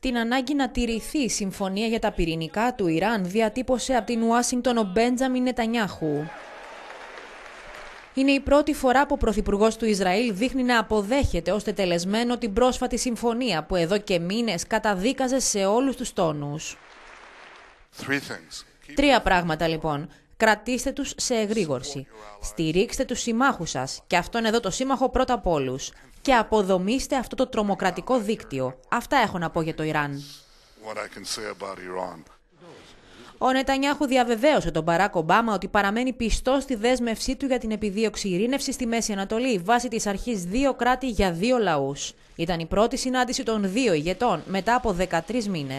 Την ανάγκη να τηρηθεί η συμφωνία για τα πυρηνικά του Ιράν διατύπωσε από την Ουάσιγκτον ο Μπέντζαμιν Νετανιάχου. Είναι η πρώτη φορά που ο Πρωθυπουργός του Ισραήλ δείχνει να αποδέχεται ως τελεσμένο την πρόσφατη συμφωνία που εδώ και μήνες καταδίκαζε σε όλους τους τόνους. Τρία πράγματα λοιπόν κρατήστε τους σε εγρήγορση. Στηρίξτε τους συμμάχους σας και αυτόν εδώ το σύμμαχο πρώτα απ' όλους. Και αποδομήστε αυτό το τρομοκρατικό δίκτυο. Αυτά έχω να πω για το Ιράν. Ο Νετανιάχου διαβεβαίωσε τον Μπαράκ Ομπάμα ότι παραμένει πιστός στη δέσμευσή του για την επιδίωξη ειρήνευση στη Μέση Ανατολή βάσει της αρχής δύο κράτη για δύο λαούς. Ήταν η πρώτη συνάντηση των δύο ηγετών μετά από 13 μήνε.